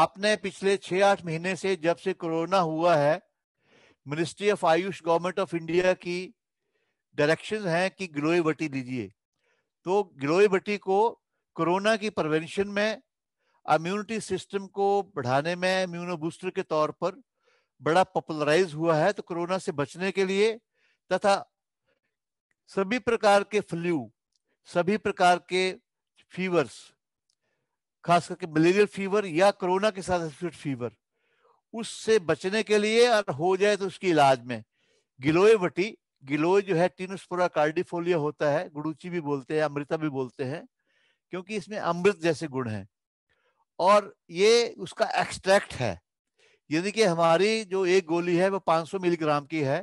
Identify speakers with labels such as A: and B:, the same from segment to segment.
A: आपने पिछले छह आठ महीने से जब से कोरोना हुआ है ministry of AYUSH government of India की डायरेक्शन है कि गिलोय बटी दीजिए तो गिलोय बटी को कोरोना की प्रवेंशन में इम्यूनिटी सिस्टम को बढ़ाने में इम्यूनो बूस्टर के तौर पर बड़ा पॉपुलराइज हुआ है तो कोरोना से बचने के लिए तथा सभी प्रकार के फ्लू सभी प्रकार के फीवर्स खास करके मलेरियल फीवर या कोरोना के साथ एसोसिएट फीवर उससे बचने के लिए और हो जाए तो उसके इलाज में गिलोय वटी गिलोय जो है टीनुसपोरा कार्डिफोलिया होता है गुड़ूची भी बोलते हैं अमृता भी बोलते हैं क्योंकि इसमें अमृत जैसे गुण हैं और ये उसका एक्सट्रैक्ट है यानी कि हमारी जो एक गोली है वो 500 मिलीग्राम की है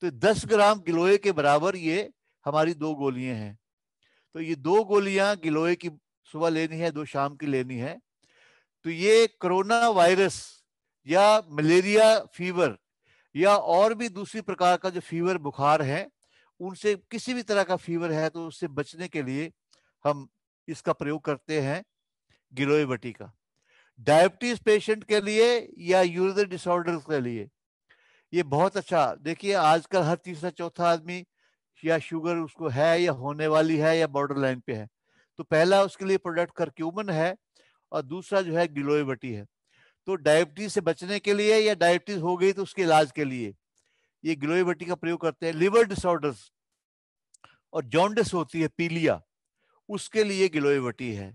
A: तो 10 ग्राम गिलोय के बराबर ये हमारी दो गोलियां हैं तो ये दो गोलियां गिलोय की सुबह लेनी है दो शाम की लेनी है तो ये कोरोना वायरस या मलेरिया फीवर या और भी दूसरी प्रकार का जो फीवर बुखार है उनसे किसी भी तरह का फीवर है तो उससे बचने के लिए हम इसका प्रयोग करते हैं गिलोय बटी का डायबिटीज पेशेंट के लिए या यूरिनरी डिसऑर्डर के लिए ये बहुत अच्छा देखिए आजकल हर तीसरा चौथा आदमी या शुगर उसको है या होने वाली है या बॉर्डर लाइन पे है तो पहला उसके लिए प्रोडक्ट करक्यूमन है और दूसरा जो है गिलोयबटी है तो डायबिटीज से बचने के लिए या डायबिटीज हो गई तो उसके इलाज के लिए ये गिलोयबटी का प्रयोग करते हैं लिवर डिसऑर्डर्स और जॉन्डिस होती है पीलिया उसके लिए गिलोयबटी है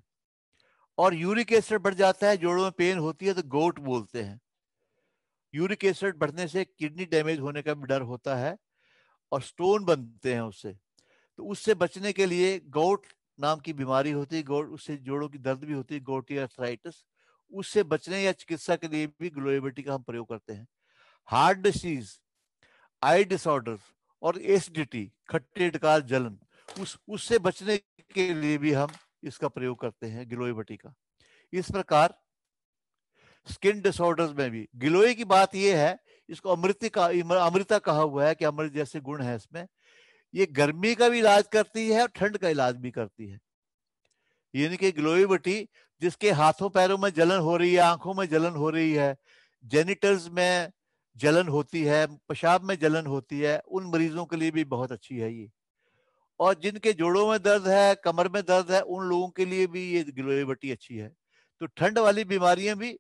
A: और यूरिक एसिड बढ़ जाता है जोड़ों में पेन होती है तो गोट बोलते हैं यूरिक एसिड बढ़ने से किडनी डैमेज होने का भी डर होता है और स्टोन बनते हैं उससे तो उससे बचने के लिए गोट नाम की बीमारी होती है गोड़ उससे जोड़ों की दर्द भी होती है गोटी अर्थराइटिस उससे बचने या चिकित्सा के लिए भी ग्लोएबिलिटी का हम प्रयोग करते हैं हार्ट डिसीज आई डिसऑर्डर और एसिडिटी खट्टे डकार जलन उस उससे बचने के लिए भी हम इसका प्रयोग करते हैं गिलोएबटी का इस प्रकार स्किन डिसऑर्डर्स में भी गिलोय की बात यह है इसको अमृत का अमृता कहा हुआ है कि अमृत जैसे गुण है इसमें ये गर्मी का भी इलाज करती है और ठंड का इलाज भी करती है यानी कि ग्लोई बटी जिसके हाथों पैरों में जलन हो रही है आंखों में जलन हो रही है जेनिटल्स में जलन होती है पेशाब में जलन होती है उन मरीजों के लिए भी बहुत अच्छी है ये और जिनके जोड़ों में दर्द है कमर में दर्द है उन लोगों के लिए भी ये ग्लोई बटी अच्छी है तो ठंड वाली बीमारियां भी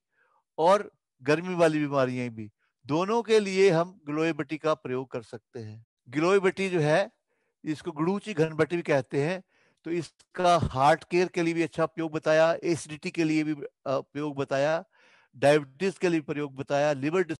A: और गर्मी वाली बीमारियां भी दोनों के लिए हम ग्लोई बटी का प्रयोग कर सकते हैं ग्लोई बटी जो है इसको गुड़ूची घनबट्टी भी कहते हैं तो इसका हार्ट केयर के लिए भी अच्छा प्रयोग बताया एसिडिटी के लिए भी प्रयोग बताया डायबिटीज के लिए प्रयोग बताया लिवर